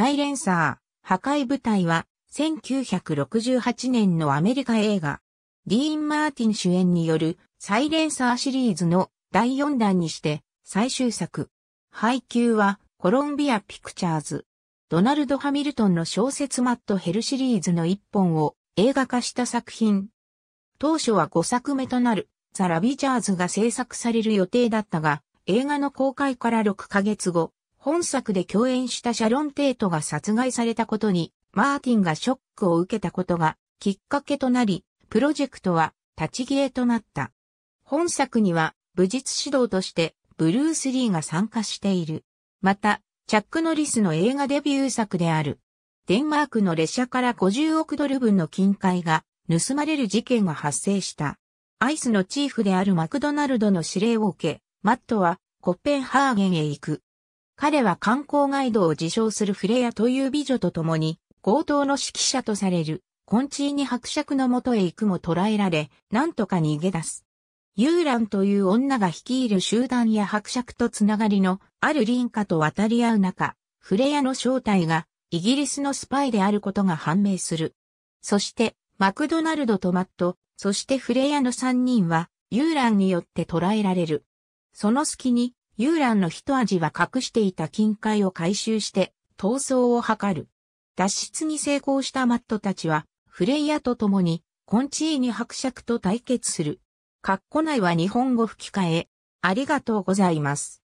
サイレンサー、破壊部隊は、1968年のアメリカ映画、ディーン・マーティン主演によるサイレンサーシリーズの第4弾にして最終作。配給はコロンビア・ピクチャーズ。ドナルド・ハミルトンの小説マット・ヘルシリーズの1本を映画化した作品。当初は5作目となるザ・ラビジャーズが制作される予定だったが、映画の公開から6ヶ月後、本作で共演したシャロン・テイトが殺害されたことに、マーティンがショックを受けたことがきっかけとなり、プロジェクトは立ち消えとなった。本作には、武術指導としてブルース・リーが参加している。また、チャック・ノリスの映画デビュー作である。デンマークの列車から50億ドル分の金塊が盗まれる事件が発生した。アイスのチーフであるマクドナルドの指令を受け、マットはコッペンハーゲンへ行く。彼は観光ガイドを自称するフレアという美女と共に、強盗の指揮者とされる、コンチー伯爵のもとへ行くも捕らえられ、なんとか逃げ出す。ユーランという女が率いる集団や伯爵とつながりのある林家と渡り合う中、フレアの正体がイギリスのスパイであることが判明する。そして、マクドナルドとマット、そしてフレアの3人は、ユーランによって捕らえられる。その隙に、遊覧の一味は隠していた金塊を回収して逃走を図る。脱出に成功したマットたちは、フレイヤと共に、コンチーニ伯爵と対決する。カッコ内は日本語吹き替え。ありがとうございます。